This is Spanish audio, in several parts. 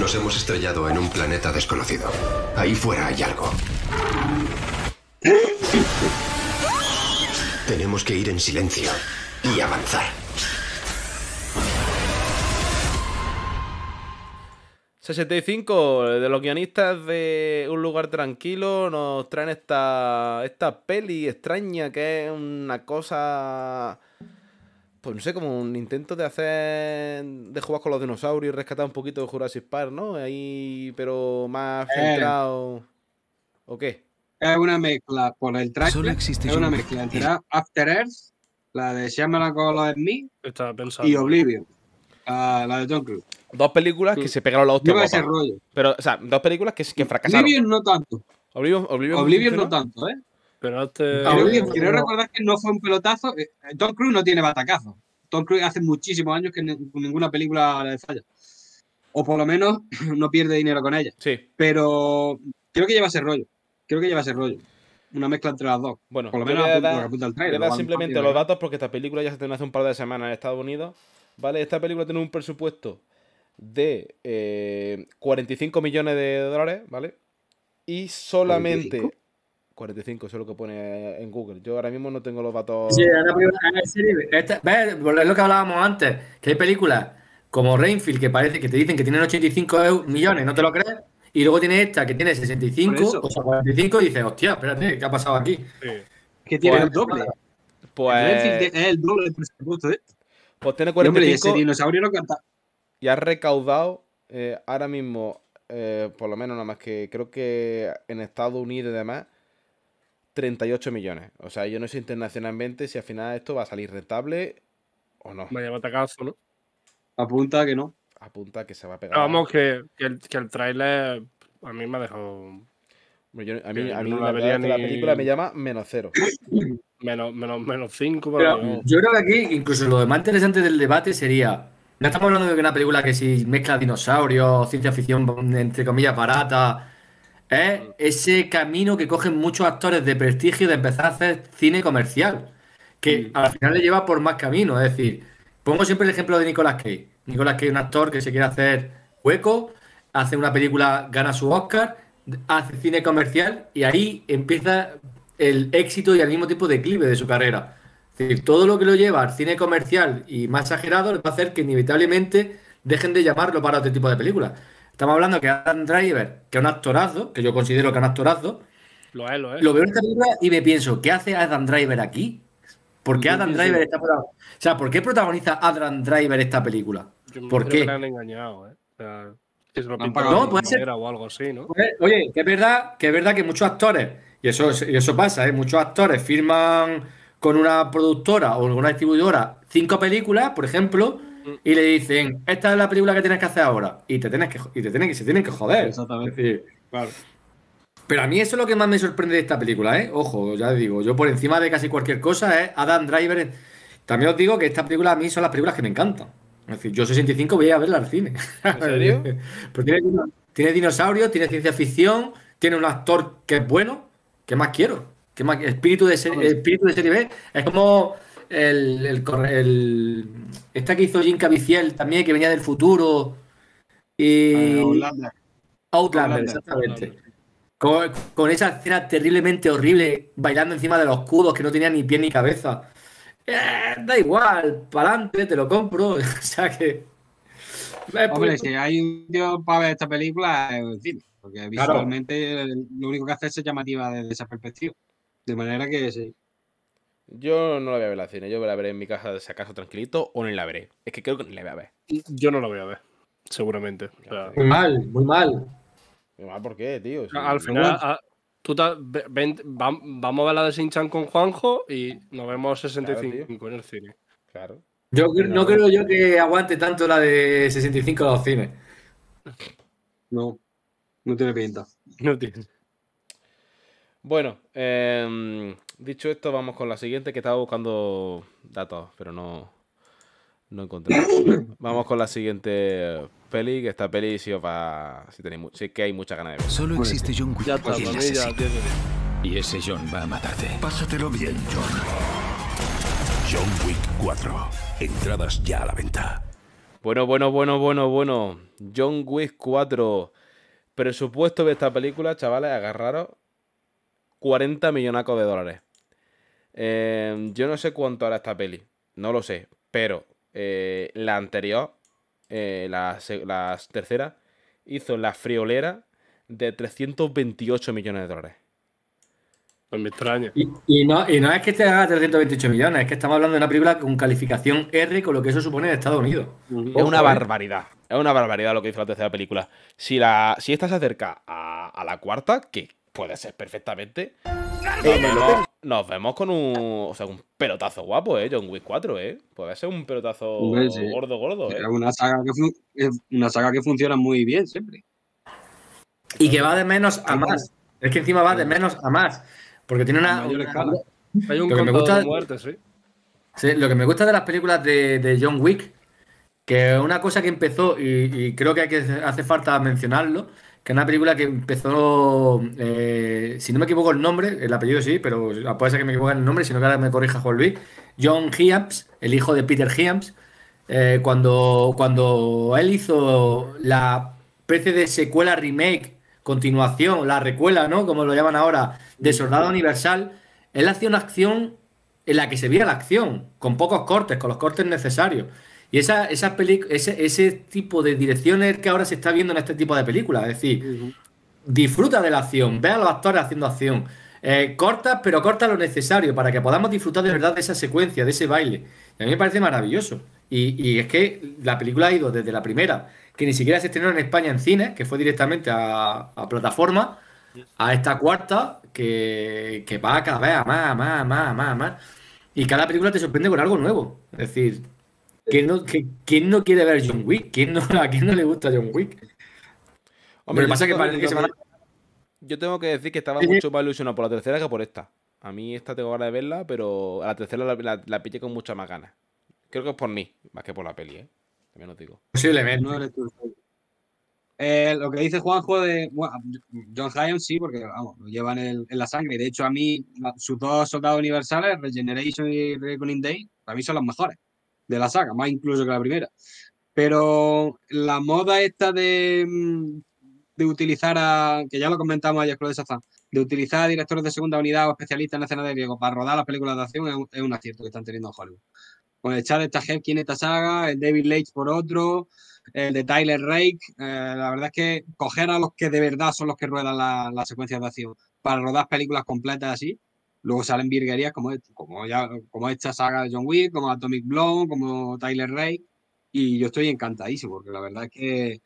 Nos hemos estrellado en un planeta desconocido. Ahí fuera hay algo. Tenemos que ir en silencio y avanzar. ...65... de los guionistas de Un lugar tranquilo... ...nos traen esta, esta peli extraña... ...que es una cosa pues no sé, como un intento de hacer, de jugar con los dinosaurios, y rescatar un poquito de Jurassic Park, ¿no? Ahí, pero más eh. centrado. ¿O qué? Es una mezcla con el track. Solo existe es una mezcla entre After Earth, la de Shyamalan con Estaba pensando. y Oblivion, la de John Cruise. Dos películas que se pegaron la hostia. ese Pero, o sea, dos películas que, que fracasaron. Oblivion no tanto. Oblivion no tanto, ¿eh? Pero te Quiero recordar que no fue un pelotazo. Eh, Tom Cruise no tiene batacazo. Tom Cruise hace muchísimos años que ninguna película le falla. O por lo menos no pierde dinero con ella. Sí. Pero creo que lleva ese rollo. Creo que lleva ese rollo. Una mezcla entre las dos. Bueno, por lo menos le da, apunta al trailer, simplemente los datos porque esta película ya se terminó hace un par de semanas en Estados Unidos. Vale, esta película tiene un presupuesto de 45 eh, millones de dólares, ¿vale? Y solamente 45, eso es lo que pone en Google. Yo ahora mismo no tengo los datos. Sí, esta, ¿ves? es lo que hablábamos antes, que hay películas como Rainfield que parece que te dicen que tienen 85 millones, ¿no te lo crees? Y luego tiene esta que tiene 65, o 45 y dices, hostia, espérate, ¿qué ha pasado aquí? Que tiene pues, el doble. Pues... es el doble del presupuesto, ¿eh? Pues tiene 45. Y Y ha recaudado eh, ahora mismo, eh, por lo menos nada más que creo que en Estados Unidos y demás, 38 millones. O sea, yo no sé internacionalmente si al final esto va a salir rentable o no. Vaya atacado solo. Apunta que no. Apunta que se va a pegar. Ah, vamos, que, el, que tráiler a mí me ha dejado... a mí, a mí no la, película me llama menos cero. menos, menos, cinco. yo creo que aquí, incluso lo más interesante del debate sería... No estamos hablando de una película que si mezcla dinosaurios, ciencia ficción, entre comillas, barata es ese camino que cogen muchos actores de prestigio de empezar a hacer cine comercial, que mm. al final le lleva por más camino. Es decir, pongo siempre el ejemplo de Nicolas Cage. Nicolas Cage es un actor que se quiere hacer hueco, hace una película, gana su Oscar, hace cine comercial y ahí empieza el éxito y al mismo de declive de su carrera. decir, todo lo que lo lleva al cine comercial y más exagerado le va a hacer que inevitablemente dejen de llamarlo para otro tipo de películas. Estamos hablando que Adam Driver, que es un actorazo, que yo considero que es un actorazo, lo es, lo Lo veo en esta película y me pienso, ¿qué hace Adam Driver aquí? ¿Por qué Adam Driver está O sea, ¿por qué protagoniza Adam Driver esta película? ¿Por qué? han engañado, ¿eh? O no, puede ser. o algo así, ¿no? Pues, oye, que es verdad, que es verdad que muchos actores, y eso, eso pasa, ¿eh? Muchos actores firman con una productora o alguna una distribuidora cinco películas, por ejemplo, y le dicen, esta es la película que tienes que hacer ahora. Y te tienes que, se tienen que joder. Exactamente. Pero a mí eso es lo que más me sorprende de esta película, ¿eh? Ojo, ya digo, yo por encima de casi cualquier cosa es ¿eh? Adam Driver. También os digo que esta película a mí son las películas que me encantan. Es decir, yo 65 voy a verla al cine. ¿En serio? tiene, dinosaurios, tiene ciencia ficción, tiene un actor que es bueno. que más quiero? más? Espíritu de, espíritu de serie Es como el, el, esta que hizo Jim Caviciel también, que venía del futuro. Y... Ah, Outlander. Outlander, exactamente. Con, esa escena terriblemente horrible, bailando encima de los cudos que no tenía ni pie ni cabeza. Eh, da igual, para adelante, te lo compro. o sea que. Eh, pues, Hombre, si hay un tío para ver esta película, es eh, Porque visualmente lo único que hace es llamativa desde esa perspectiva. De manera que sí. Yo no la voy a ver en la cine, yo la veré en mi casa si acaso tranquilito o ni la veré. Es que creo que ni la voy a ver. Yo no la voy a ver, seguramente. muy mal, muy mal. Muy mal, ¿por qué, tío? Al final, vamos a ver la de Sinchan con Juanjo y nos vemos 65 en el cine. Claro. Yo no, creo yo que aguante tanto la de 65 en los cines. No, no tiene pinta. No tiene. Bueno, em, dicho esto, vamos con la siguiente, que estaba buscando datos, pero no, no encontré. vamos con la siguiente peli, que esta peli si os Sí, que hay mucha ganas de ver. Solo existe John Wick. Ya y, ese John va a matarte. Pásatelo bien, John. John Wick 4. Entradas ya a la venta. Bueno, bueno, bueno, bueno, bueno. John Wick 4. Presupuesto de esta película, chavales, agarraros 40 millonacos de dólares. Eh, yo no sé cuánto hará esta peli, no lo sé, pero eh, la anterior, eh, la, tercera, hizo la friolera de 328 millones de dólares. Pues me extraña. Y, no, es que te haga 328 millones, es que estamos hablando de una película con calificación R, con lo que eso supone en Estados Unidos. Es una barbaridad. Es una barbaridad lo que hizo la tercera película. Si, la, si esta se acerca a, a la cuarta, que puede ser perfectamente. Nos vemos, con un, o sea, un pelotazo guapo, ¿eh? John Wick 4, ¿eh? Puede ser un pelotazo gordo, gordo. ¿eh? una saga, que una saga que funciona muy bien siempre. Y que va de menos a más. Es que encima va de menos a más. Porque tiene una. Hay un lo que me gusta, de Lo que me gusta de las películas de, John Wick, que una cosa que empezó, y, creo que, hay que hace falta mencionarlo, que es una película que empezó, eh, si no me equivoco el nombre, el apellido sí, pero puede ser que me equivoque el nombre, sino que ahora me corrija Juan John Hiams, el hijo de Peter Hiams, eh, cuando, cuando él hizo la especie de secuela remake, continuación, la recuela, ¿no? Como lo llaman ahora, de Soldado Universal, él hacía una acción en la que se viera la acción, con pocos cortes, con los cortes necesarios. Y esa, esa ese, ese tipo de direcciones que ahora se está viendo en este tipo de películas. Es decir, disfruta de la acción, ve a los actores haciendo acción. Eh, corta, pero corta lo necesario para que podamos disfrutar de verdad de esa secuencia, de ese baile. a mí me parece maravilloso. Y, es que la película ha ido desde la primera, que ni siquiera se estrenó en España en cine, que fue directamente a, plataforma, a esta cuarta, que, va cada vez a más, más, más, más, más. Y cada película te sorprende con algo nuevo. Es decir, ¿Quién no, quiere ver John Wick? ¿A quién no le gusta John Wick? Hombre, pasa que que Yo tengo que decir que estaba mucho más ilusionado por la tercera que por esta. A mí esta tengo ganas de verla, pero a la tercera la, la, con mucha más ganas. Creo que es por mí, más que por la peli, ¿eh? También lo digo. Eh, lo que dice Juanjo de bueno, John Hyams, sí, porque vamos, lo llevan en la sangre. De hecho, a mí, sus dos soldados universales, Regeneration y Reckoning Day, para mí son los mejores de la saga, más incluso que la primera. Pero la moda esta de, mm, utilizar a, que ya lo comentamos ayer de Sazán, de utilizar a directores de segunda unidad o especialistas en la escena de griego para rodar las películas de acción es un, acierto que están teniendo en Hollywood. Con pues el esta Tajerkin en esta saga, el David Leitch por otro, el de Tyler Rake, eh, la verdad es que coger a los que de verdad son los que ruedan las secuencias de acción para rodar películas completas así, Luego salen virguerías como, este, como, ya, como esta saga de John Wick, como Atomic Blonde, como Tyler Rey. Y yo estoy encantadísimo, porque la verdad es que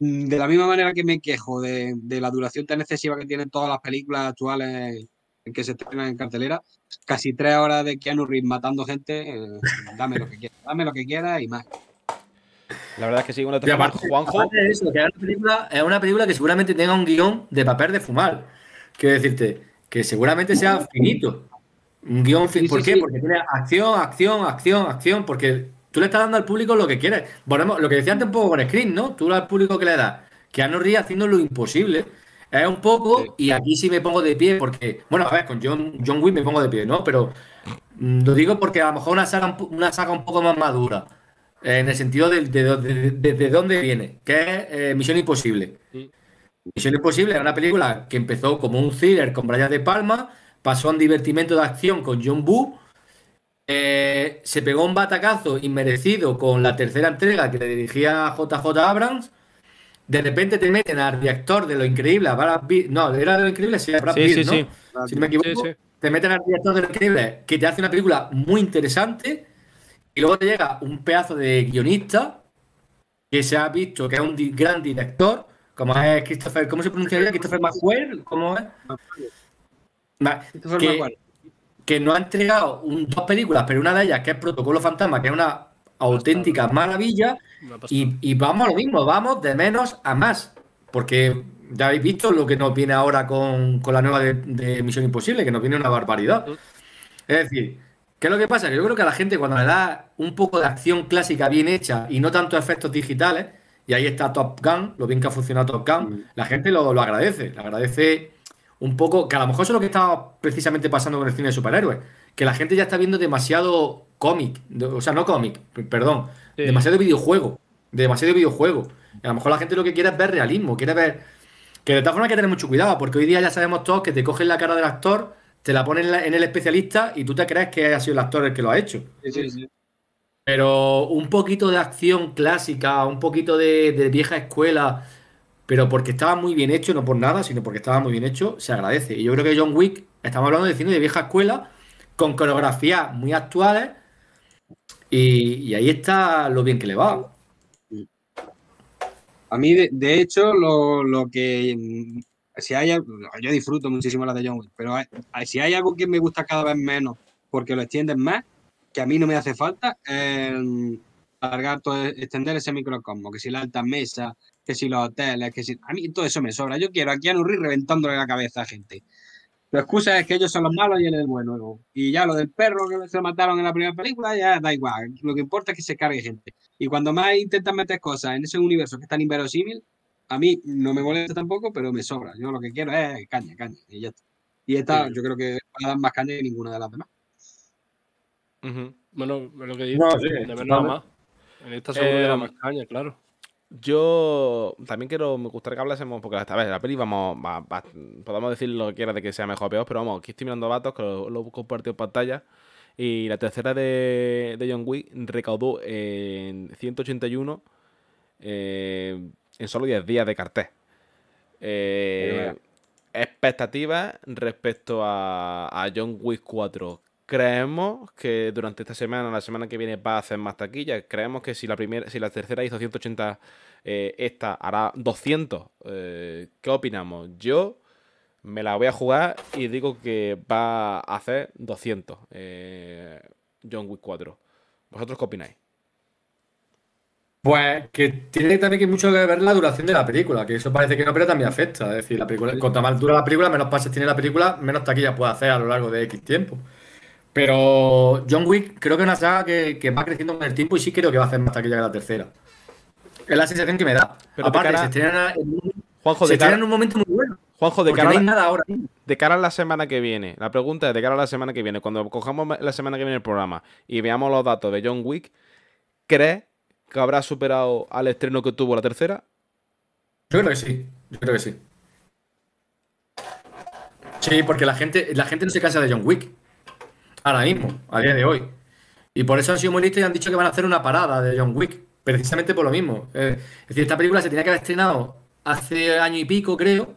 mm, de la misma manera que me quejo de, la duración tan excesiva que tienen todas las películas actuales en que se estrenan en cartelera, casi tres horas de Keanu Reeves matando gente, eh, dame lo que quieras, dame lo que quieras y más. La verdad es que sí, una Juanjo. que es película, es una película que seguramente tenga un guión de papel de fumar. Quiero decirte, que seguramente sea finito. Un guión finito. ¿Por qué? Porque tiene acción, acción, acción, acción, porque tú le estás dando al público lo que quieres. lo que decía antes un poco con Screen, ¿no? Tú al público que le das, que no ríe haciendo lo imposible. Es un poco, y aquí sí me pongo de pie, porque, bueno, a ver, con John, John Wick me pongo de pie, ¿no? Pero mm, lo digo porque a lo mejor una saga, una saga un poco más madura, en el sentido de, de, dónde viene, que es eh, Misión Imposible. Misión Imposible era una película que empezó como un thriller con Brian De Palma, pasó a un divertimento de acción con John Boo, eh, se pegó un batacazo inmerecido con la tercera entrega que le dirigía JJ Abrams. De repente te meten al director de lo increíble, No, era de lo increíble, Si me equivoco, te meten al director de lo increíble, que te hace una película muy interesante. Y luego te llega un pedazo de guionista que se ha visto que es un gran director ¿Cómo Christopher? ¿Cómo se pronunciaría? ¿Christopher McQuarrie? ¿Cómo es? que, no ha entregado dos películas, pero una de ellas, que es Protocolo Fantasma, que es una auténtica maravilla. Y, vamos a lo mismo, vamos de menos a más. Porque ya habéis visto lo que nos viene ahora con, la nueva de, Misión Imposible, que nos viene una barbaridad. Es decir, ¿qué es lo que pasa? yo creo que a la gente cuando le da un poco de acción clásica bien hecha y no tanto efectos digitales, y ahí está Top Gun, lo bien que ha funcionado Top Gun. Mm. La gente lo, agradece, le agradece un poco, que a lo mejor eso es lo que estaba precisamente pasando con el cine de superhéroes, que la gente ya está viendo demasiado cómic, o sea, no cómic, perdón, demasiado videojuego, demasiado videojuego. Y a lo mejor la gente lo que quiere es ver realismo, quiere ver... Que de todas formas hay que tener mucho cuidado, porque hoy día ya sabemos todos que te cogen la cara del actor, te la ponen en, el especialista y tú te crees que haya sido el actor el que lo ha hecho. Pero un poquito de acción clásica, un poquito de, vieja escuela, pero porque estaba muy bien hecho, no por nada, sino porque estaba muy bien hecho, se agradece. Y yo creo que John Wick, estamos hablando de cine de vieja escuela, con coreografías muy actuales, y, ahí está lo bien que le va. A mí, de, hecho, lo, que. Mm, si hay, yo disfruto muchísimo la de John Wick, pero si hay algo que me gusta cada vez menos porque lo extienden más, que a mí no me hace falta alargar eh, todo, extender ese microcosmo, que si la alta mesa, que si los hoteles, que si... A mí todo eso me sobra. Yo quiero a Nurri reventándole la cabeza a gente. La excusa es que ellos son los malos y él es el bueno. Y ya lo del perro que se mataron en la primera película, ya da igual. Lo que importa es que se cargue gente. Y cuando más intentan meter cosas en ese universo que es tan inverosímil, a mí no me molesta tampoco, pero me sobra. Yo lo que quiero es caña, caña. Y ya está. Y esta, yo creo que va a dar más caña que ninguna de las demás. Bueno, lo que dices, más. En esta segunda em, más caña, claro. Yo también quiero, me gustaría que hablásemos, porque esta vez la peli vamos, podemos decir lo que quiera de que sea mejor o peor, pero vamos, aquí estoy mirando datos que lo, busco compartido en pantalla. Y la tercera de, John Wick recaudó en 181 eh, en solo 10 días de cartel. Eh, expectativas respecto a, a, John Wick 4 Creemos que durante esta semana, la semana que viene, va a hacer más taquillas. Creemos que si la, primera, si la tercera hizo 180, eh, esta hará 200. Eh, ¿Qué opinamos? Yo me la voy a jugar y digo que va a hacer 200 eh, John Wick 4. ¿Vosotros qué opináis? Pues que tiene también que mucho que ver la duración de la película, que eso parece que no, pero también afecta. Es decir, la película, cuanto más dura la película, menos pases tiene la película, menos taquilla puede hacer a lo largo de X tiempo. Pero John Wick creo que es una saga que, va creciendo con el tiempo y sí creo que va a hacer más taquilla que la tercera. Es la sensación que me da. Pero Aparte, se estrena en, Juanjo, cara... en un momento muy bueno. Juanjo, de cara, no hay nada ahora. de cara a la semana que viene, la pregunta es de cara a la semana que viene, cuando cojamos la semana que viene el programa y veamos los datos de John Wick, ¿crees que habrá superado al estreno que tuvo la tercera? Yo creo que sí, yo creo que sí. Sí, porque la gente, la gente no se casa de John Wick ahora mismo, a día de hoy. Y por eso han sido muy listos y han dicho que van a hacer una parada de John Wick, precisamente por lo mismo. Eh, es decir, esta película se tenía que haber estrenado hace año y pico, creo,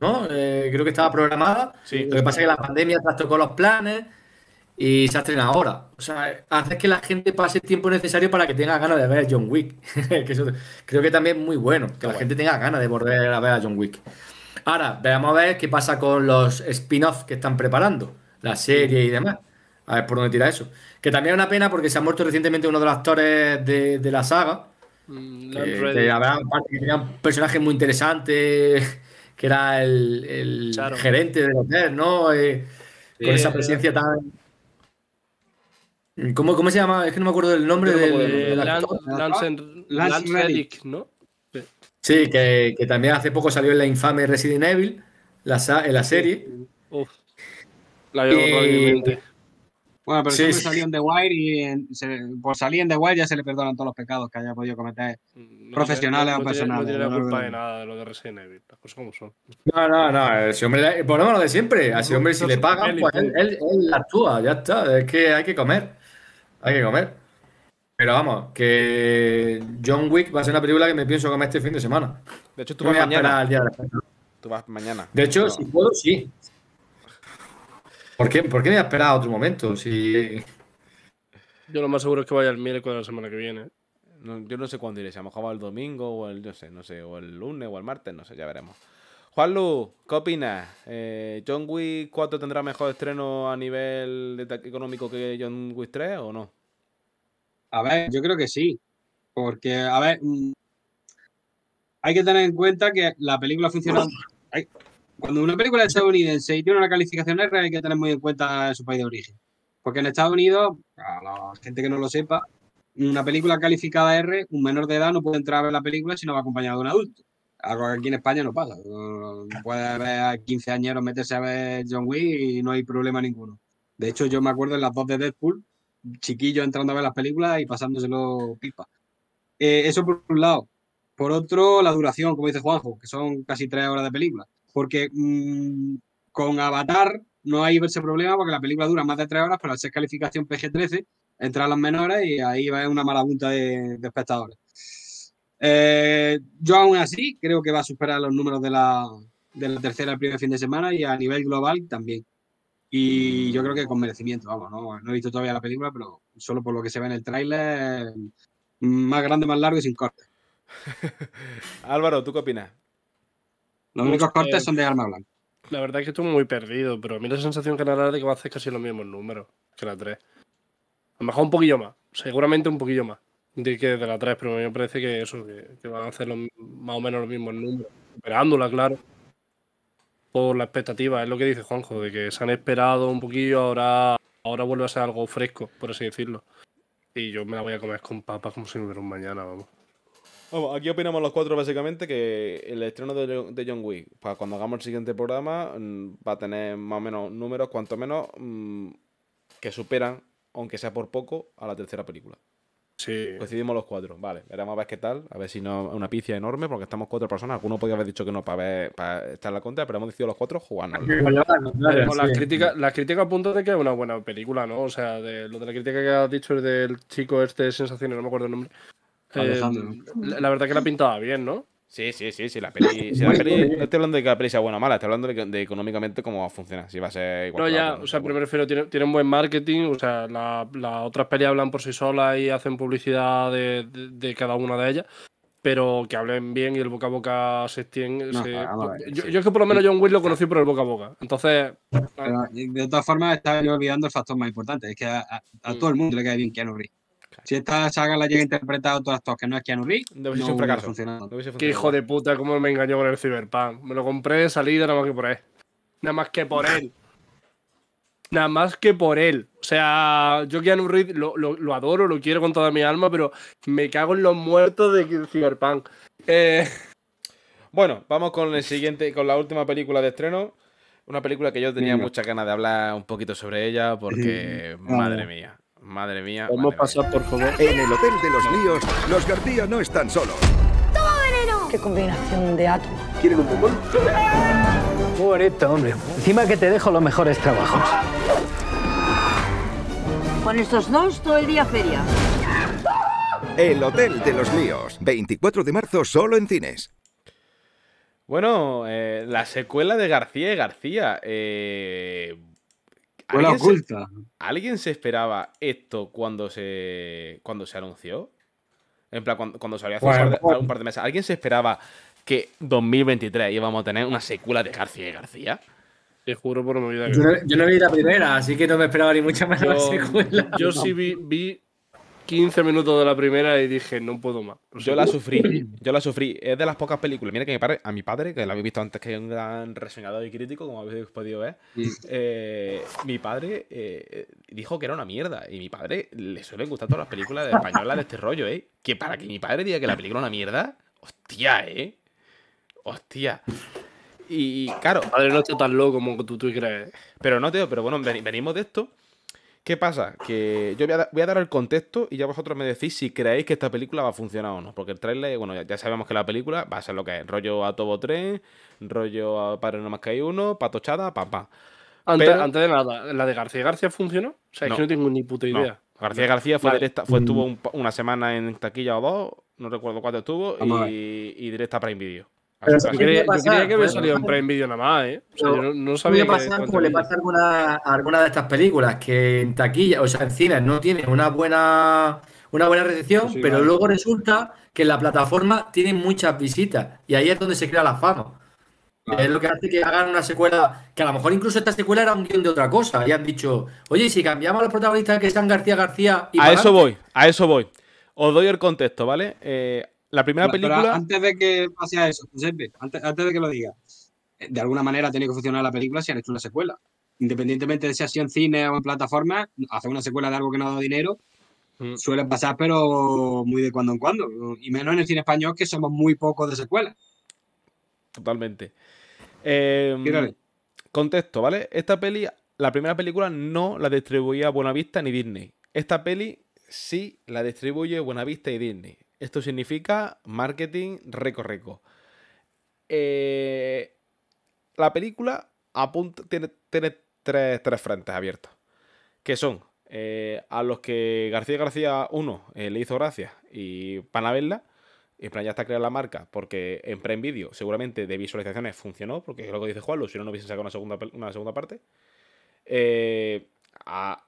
¿no? Eh, creo que estaba programada. Lo que pasa es que la pandemia trastocó los planes y se ha estrenado ahora. O sea, hace que la gente pase el tiempo necesario para que tenga ganas de ver a John Wick. creo que también es muy bueno, que la gente tenga ganas de volver a ver a John Wick. Ahora, veamos a ver qué pasa con los spin-offs que están preparando, la serie y demás. A ver por dónde tira eso. Que también es una pena porque se ha muerto recientemente uno de los actores de, la saga. Mm, que, un personaje muy interesante, que era el, el de gerente del ¿no? Eh, con esa presencia tan. ¿Cómo, se llama? Es que no me acuerdo del nombre del. Lance, Reddick, ¿no? Sí, que, también hace poco salió en la infame Resident Evil, la, en la serie. la veo pero siempre salió en The Wire y por salir en The Wire ya se le perdonan todos los pecados que haya podido cometer profesionales o personales. no tiene culpa de nada de lo de Resident Evil, las cosas como son. No, no, no, ese hombre, lo de siempre, a ese hombre si le pagan, pues él, él, actúa, ya está, es que hay que comer, hay que comer. Pero vamos, que John Wick va a ser una película que me pienso comer este fin de semana. De hecho, tú vas mañana. Día de, tú vas mañana. de hecho, si puedo, sí. ¿Por qué, ¿Por qué me esperado otro momento? Si... Yo lo más seguro es que vaya el miércoles de la semana que viene. yo no sé cuándo iré, si a lo mejor va el domingo o el, no sé, o el lunes o el martes, no sé, ya veremos. Juanlu, ¿qué opinas? Eh, ¿John Wick 4 tendrá mejor estreno a nivel económico que John Wick 3 o no? A ver, yo creo que sí. Porque, a ver, mm, hay que tener en cuenta que la película funciona. cuando una película es estadounidense y tiene una calificación R hay que tener muy en cuenta su país de origen. Porque en Estados Unidos, a la gente que no lo sepa, una película calificada R, un menor de edad no puede entrar a ver la película si no va acompañado de un adulto. Algo que aquí en España no pasa. puede ver a 15 añeros meterse a ver John Wick y no hay problema ninguno. De hecho, yo me acuerdo en las dos de Deadpool, chiquillo entrando a ver las películas y pasándoselo pipa. Eh, eso por un lado. Por otro, la duración, como dice Juanjo, que son casi tres horas de película. Porque mm, con Avatar no hay ese problema porque la película dura más de tres horas, pero al ser calificación PG-13, entran los menores y ahí va a haber una mala de, de espectadores. Eh, yo aún así creo que va a superar los números de la, de la tercera al primer fin de semana y a nivel global también. Y yo creo que con merecimiento, vamos, no, no he visto todavía la película, pero solo por lo que se ve en el tráiler, mm, más grande, más largo y sin corte. Álvaro, ¿tú qué opinas? Los únicos cortes son de arma blanca. La verdad es que estoy muy perdido, pero a mí la sensación general es de que va a hacer casi los mismos números que la 3. A lo mejor un poquillo más, seguramente un poquillo más de que de la 3, pero a mí me parece que eso, van a hacer más o menos los mismos números, esperándola, claro, por la expectativa, es lo que dice Juanjo, de que se han esperado un poquillo, ahora, ahora vuelve a ser algo fresco, por así decirlo. Y yo me la voy a comer con papas como si no hubiera un mañana, vamos aquí opinamos los cuatro básicamente que el estreno de, John Wick, para cuando hagamos el siguiente programa, mm, va a tener más o menos números, cuanto menos, mm, que superan, aunque sea por poco, a la tercera película. Sí. Coincidimos los cuatro, vale. Veremos a ver qué tal, a ver si no una picia enorme, porque estamos cuatro personas. Alguno podría haber dicho que no para, ver, estar en la contra, pero hemos decidido los cuatro jugando. Claro, pues crítica sí. las, críticas, las de que es una buena película, ¿no? O sea, lo de la crítica que has dicho es del chico este sensaciones, no me acuerdo el nombre. Em, la, verdad que la pintaba bien, ¿no? Sí, sí, sí, sí, la peli. no estoy hablando de que la peli sea buena o mala, estoy hablando de, económicamente cómo va a funcionar. Si va a ser igual. No, ya, o sea, primero, tiene, un buen marketing. O sea, las otras pelis hablan por sí solas y hacen publicidad de, cada una de ellas. Pero que hablen bien y el boca a boca se extiende. yo, es que por lo menos John Will lo conocí por el boca a boca. Entonces. de todas formas, está olvidando el factor más importante. Es que a, mm. todo el mundo le cae bien Keanu Reeves. Si esta saga la llega interpretado todas actor que no es Keanu Reeves, no hijo de puta, cómo me engañó con el Cyberpunk. Me lo compré de nada más que por él. Nada más que por él. Nada más que por él. O sea, yo Keanu Reeves lo, lo, adoro, lo quiero con toda mi alma, pero me cago en los muertos de Cyberpunk. Eh, bueno, vamos con el siguiente, con la última película de estreno. Una película que yo tenía muchas ganas de hablar un poquito sobre ella, porque, ah. madre mía. Madre mía. ¿cómo por favor. En el Hotel de los Líos, los García no están solos. ¡Toma veneno! ¡Qué combinación de átomos! ¿Quieren un bombón? hombre. Encima que te dejo los mejores trabajos. Con estos dos, todo el día feria. El Hotel de los Líos. 24 de marzo, solo en cines. Bueno, eh, la secuela de García y García. Eh, ¿Alguien se, ¿Alguien se esperaba esto cuando se, cuando se anunció? En plan, cuando, cuando salió hace un, par de, meses. ¿Alguien se esperaba que 2023 íbamos a tener una secuela de García y García? Te juro por mi vida. Que... Yo, no, yo, no vi la primera, así que no me esperaba ni mucha menos la secuela. Yo sí vi, vi 15 minutos de la primera y dije, no puedo más. Yo la sufrí, yo la sufrí. Es de las pocas películas. Mira que mi padre, a mi padre, que la habéis visto antes, que es un gran reseñador y crítico, como habéis podido ver, eh, mi padre eh, dijo que era una mierda. Y mi padre le suelen gustar todas las películas de españolas de este rollo, ¿eh? Que para que mi padre diga que la película es una mierda, hostia, ¿eh? Hostia. Y claro. Padre no está tan loco como tú, tú crees. Pero no, tío. pero bueno, venimos de esto. ¿Qué pasa? Que yo voy a, dar el contexto y ya vosotros me decís si creéis que esta película va a funcionar o no. Porque el trailer, bueno, ya, sabemos que la película va a ser lo que es. Rollo a Tobo 3, rollo a Padre No Más Que Hay Uno, Patochada, papá. Antes, de nada, ¿la de García García funcionó? O sea, es que no tengo ni puta idea. García García fue, mm. estuvo una semana en taquilla o dos, no recuerdo cuánto estuvo, y, directa para Invidio yo, creía, que había salido en Prime Video nada más, ¿eh? no, sabía. como le pasa a alguna, alguna, de estas películas, que en taquilla, o sea, en cine no tiene una buena, una buena recepción, pero luego resulta que la plataforma tiene muchas visitas y ahí es donde se crea la fama. Es lo que hace que hagan una secuela, que a lo mejor incluso esta secuela era un guión de otra cosa. Y han dicho, oye, si cambiamos a los protagonistas que sean García García y. A eso voy, a eso voy. Os doy el contexto, ¿vale? Eh, la primera película. antes de que pase a eso, antes, antes de que lo diga, eh, de alguna manera tiene que funcionar la película si han hecho una secuela. Independientemente de si ha sido en cine o en plataforma, hacer una secuela de algo que no ha dado dinero mm. suele pasar, pero muy de cuando en cuando. Y menos en el cine español, que somos muy pocos de secuelas. Totalmente. Eh, contexto, ¿vale? Esta peli, la primera película no la distribuía Buenavista ni Disney. Esta peli sí la distribuye Buenavista y Disney. Esto significa marketing rico rico. Eh, la película tiene, tres, tres, frentes abiertos, que son eh, a los que García García 1 eh, le hizo gracia y Panabella y en plan ya está creada la marca, porque en pre Video seguramente de visualizaciones funcionó, porque es lo que dice Luis si no, no hubiesen sacado una segunda, una segunda parte. a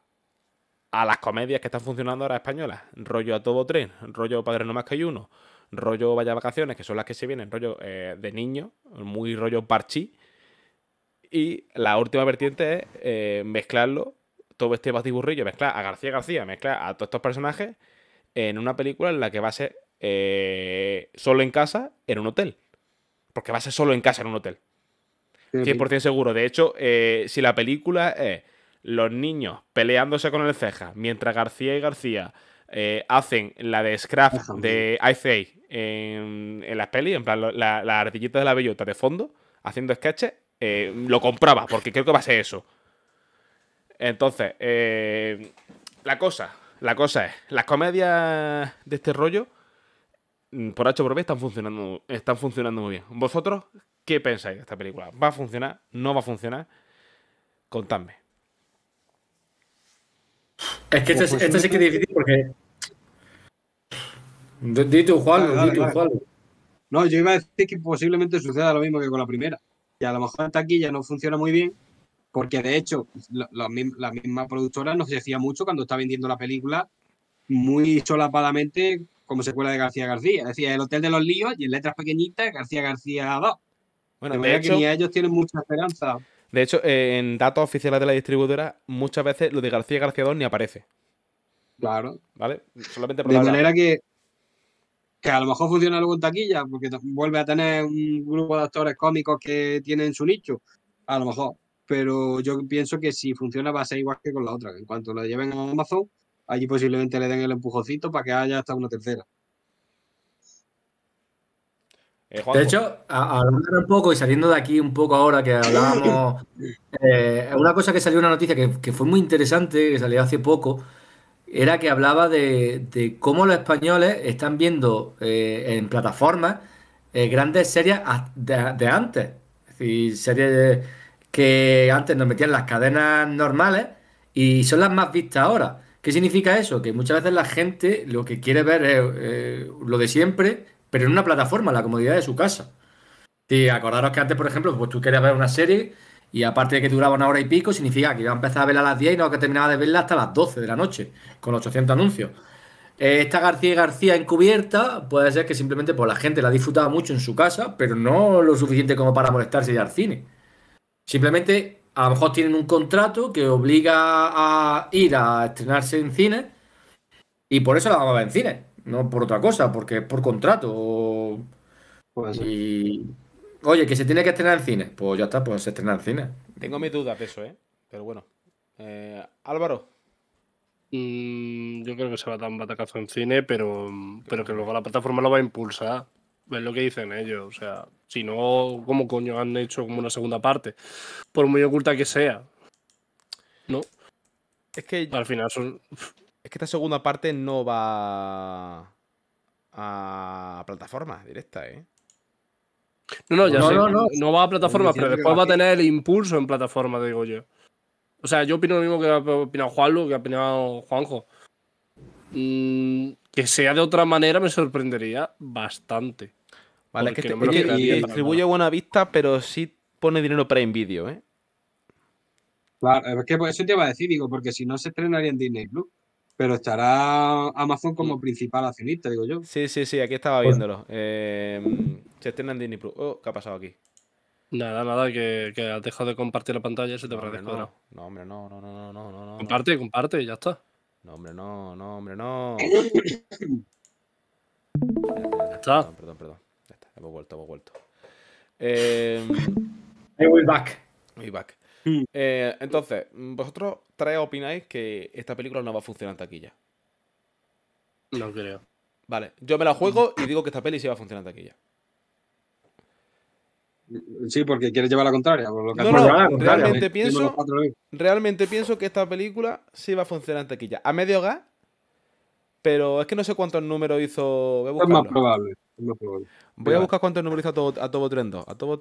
a las comedias que están funcionando ahora españolas. Rollo a todo tren, rollo Padre no más que hay uno, rollo Vaya Vacaciones, que son las que se vienen, rollo eh, de niño, muy rollo parchí. Y la última vertiente es eh, mezclarlo, todo este batiburrillo, mezclar a García García, mezclar a todos estos personajes en una película en la que va a ser eh, solo en casa, en un hotel. Porque va a ser solo en casa, en un hotel. 100% seguro. De hecho, si la película es los niños peleándose con el ceja, mientras García y García eh, hacen la de Scrap de Ice Age en, las pelis, en plan las la ardillitas de la bellota de fondo, haciendo sketches, eh, lo compraba, porque creo que va a ser eso. Entonces, eh, la cosa, la cosa es, las comedias de este rollo, mm, por H por B, están funcionando, están funcionando muy bien. ¿Vosotros qué pensáis de esta película? ¿Va a funcionar? ¿No va a funcionar? Contadme. Es que esto, este sí que es difícil porque. dito Juan, Dito Juan. No, yo iba a decir que posiblemente suceda lo mismo que con la primera. Y a lo mejor hasta aquí ya no funciona muy bien, porque de hecho, la, la, misma productora nos decía mucho cuando está vendiendo la película muy solapadamente como secuela de García García. Decía El Hotel de los Líos y en letras pequeñitas García García 2. Bueno, de, que ni ellos tienen mucha esperanza de hecho, eh, en datos oficiales de la distribuidora, muchas veces lo de García García 2 ni aparece. Claro. ¿Vale? Solamente por De manera que, que a lo mejor funciona luego en taquilla, porque vuelve a tener un grupo de actores cómicos que tienen su nicho. A lo mejor. Pero yo pienso que si funciona va a ser igual que con la otra. En cuanto la lleven a Amazon, allí posiblemente le den el empujocito para que haya hasta una tercera. Eh, de hecho, hablando un poco y saliendo de aquí un poco ahora que hablábamos, eh, una cosa que salió una noticia que, fue muy interesante, que salió hace poco, era que hablaba de, cómo los españoles están viendo eh, en plataformas grandes series de, antes. Es decir, series que antes nos metían las cadenas normales y son las más vistas ahora. ¿Qué significa eso? Que muchas veces la gente lo que quiere ver es lo de siempre pero en una plataforma, en la comodidad de su casa. Y acordaros que antes, por ejemplo, pues tú querías ver una serie y aparte de que duraba una hora y pico, significa que iba a empezar a verla a las 10 y no que terminaba de verla hasta las 12 de la noche, con 800 anuncios. Esta García y García encubierta puede ser que simplemente pues, la gente la disfrutaba mucho en su casa, pero no lo suficiente como para molestarse y ir al cine. Simplemente, a lo mejor tienen un contrato que obliga a ir a estrenarse en cine y por eso la vamos a ver en cine no por otra cosa, porque es por contrato. y oye, que se tiene que estrenar en cine, pues ya está, pues se estrena en cine. Tengo mis dudas de eso, ¿eh? Pero bueno. Eh, Álvaro. Mm, yo creo que se va a dar un batacazo en cine, pero, mm, pero que luego la plataforma lo va a impulsar. Es lo que dicen ellos. O sea, si no, ¿cómo coño han hecho como una segunda parte? Por muy oculta que sea. ¿No? Es que. Al final son que esta segunda parte no va a plataforma directa, ¿eh? No, no, ya sé. No, va a plataforma, pero después va a tener el impulso en plataforma, digo yo. O sea, yo opino lo mismo que ha opinado Juanlu, que ha opinado Juanjo. Mm, que sea de otra manera me sorprendería bastante. Vale, es que, te, este buena vista, pero sí pone dinero para Nvidia, ¿eh? Claro, es que eso te iba a decir, digo, porque si no se estrenaría en Disney Plus pero estará Amazon como mm. principal accionista, digo yo. Sí, sí, sí, aquí estaba viéndolo. Eh, se estrenan Disney Plus. Oh, ¿qué ha pasado aquí? Nada, nada, que, has dejado de compartir la pantalla y se te no, parece no. no, hombre, no, no, no, no, no, no. Comparte, comparte, ya está. No, hombre, no, no, hombre, no. ya está. Perdón, perdón, perdón. Ya está, hemos vuelto, hemos vuelto. Eh... Hey, back. We're back. Mm. Eh, entonces, mm, ¿vosotros tres opináis que esta película no va a funcionar taquilla? No creo. Vale, yo me la juego y digo que esta peli sí va a funcionar taquilla. Sí, porque quieres llevar la contraria. realmente, pienso, que esta película sí va a funcionar taquilla. A medio gas, pero es que no sé cuántos números hizo. Voy a es más probable. Voy a buscar cuántos números hizo a Tobo, a A todo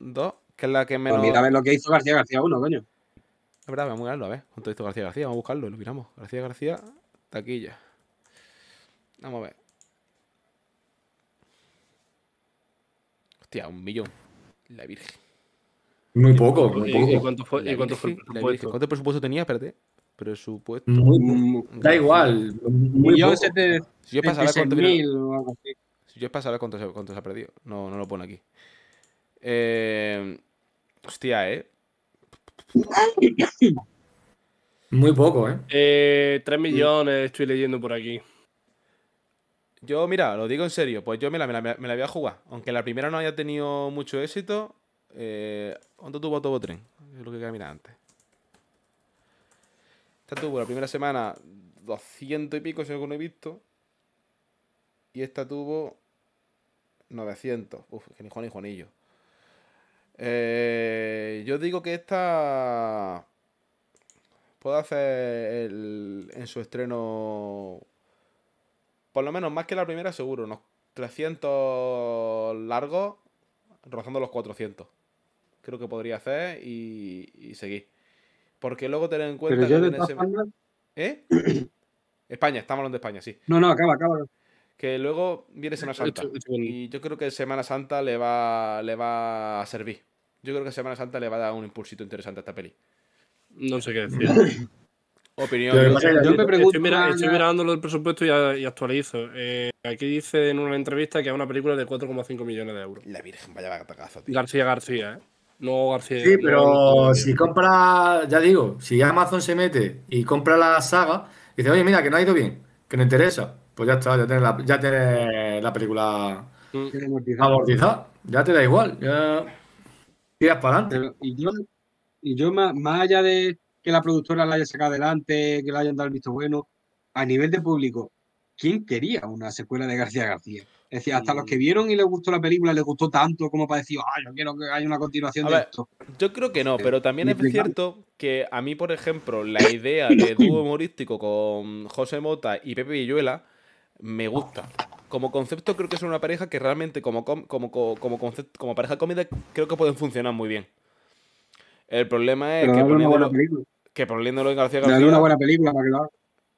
2, que es la que me Pues mira a ver lo que hizo García García 1, coño. Es verdad, vamos a mirarlo, a ver. ¿Cuánto hizo García García? Vamos a buscarlo, lo miramos. García García, taquilla. Vamos a ver. Hostia, un millón. La Virgen. Muy poco, ¿Y cuánto fue, ¿y cuánto, fue el presupuesto? ¿Cuánto presupuesto tenía? Espérate. Presupuesto. Mm, da igual. Muy millón Te, si yo pasaba cuánto, o algo así. Si yo pasaba cuánto, cuánto se ha perdido. No, no lo pone aquí. Eh, hostia, ¿eh? Muy poco, ¿eh? ¿eh? 3 mm. millones estoy leyendo por aquí. Yo, mira, lo digo en serio, pues yo me la, me la, voy a jugar. Aunque la primera no haya tenido mucho éxito, eh, ¿cuánto tuvo todo Tren? Es lo que camina antes. Esta tuvo la primera semana 200 y pico, si no he visto. Y esta tuvo 900. Uf, que ni Juan y Juanillo. Eh, yo digo que esta puede hacer en su estreno, por lo menos más que la primera, seguro, unos 300 largos, rozando los 400. Creo que podría hacer y, seguir. Porque luego tener en cuenta España... ¿Eh? España, estamos hablando de España, sí. No, no, acaba, acaba que luego viene Semana Santa. Y yo creo que Semana Santa le va, le va a servir. Yo creo que Semana Santa le va a dar un impulsito interesante a esta peli. No sé qué decir. Opinión. Yo, me pregunto. Estoy, mirando el presupuesto y, actualizo. Eh, aquí dice en una entrevista que es una película de 4,5 millones de euros. La Virgen, vaya bagazo, tío. García García, ¿eh? No García. Sí, pero si compra, ya digo, si Amazon se mete y compra la saga, dice, oye, mira, que no ha ido bien, que no interesa. Pues ya está, ya tienes la, película mm. amortizada. Ya te da igual, ya tiras para adelante. Y yo, más, allá de que la productora la haya sacado adelante, que la hayan dado el visto bueno, a nivel de público, ¿quién quería una secuela de García García? Es decir, hasta los mm. que vieron y les gustó la película, les gustó tanto como para decir, ah, yo quiero que haya una continuación de esto. Yo creo que no, eh, pero también es cierto que a mí, por ejemplo, la idea de dúo humorístico con José Mota y Pepe Villuela me gusta. Como concepto creo que son una pareja que realmente como, como, como, concepto, como pareja cómica creo que pueden funcionar muy bien. El problema es que poniéndolo, que poniéndolo en García García... una buena película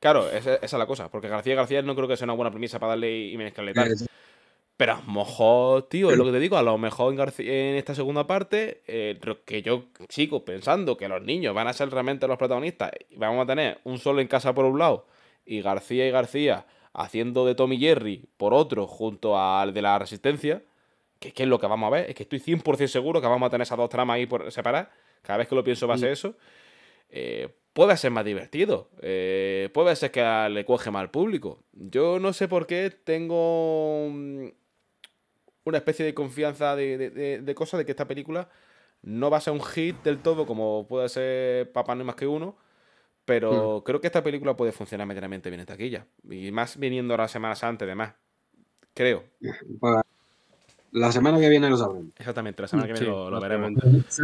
Claro, esa, es la cosa, porque García García no creo que sea una buena premisa para darle y, y eh, Pero a lo mejor, tío, es lo que te digo, a lo mejor en, esta segunda parte, eh, que yo sigo pensando que los niños van a ser realmente los protagonistas, y vamos a tener un solo en casa por un lado, y García y García haciendo de Tommy Jerry por otro junto al de la Resistencia, que, es lo que vamos a ver, es que estoy 100% seguro que vamos a tener esas dos tramas ahí por separar, cada vez que lo pienso va a ser mm. eso, eh, puede ser más divertido, eh, puede ser que le coge más al público. Yo no sé por qué tengo mm, una especie de confianza de, cosas de que esta película no va a ser un hit del todo como puede ser Papá no hay más que uno, Hmm. Pero creo que esta película puede funcionar medianamente bien en taquilla. Y más viniendo las semanas antes, además. Creo. La semana que viene lo sabremos. Exactamente, la semana que viene lo, lo veremos.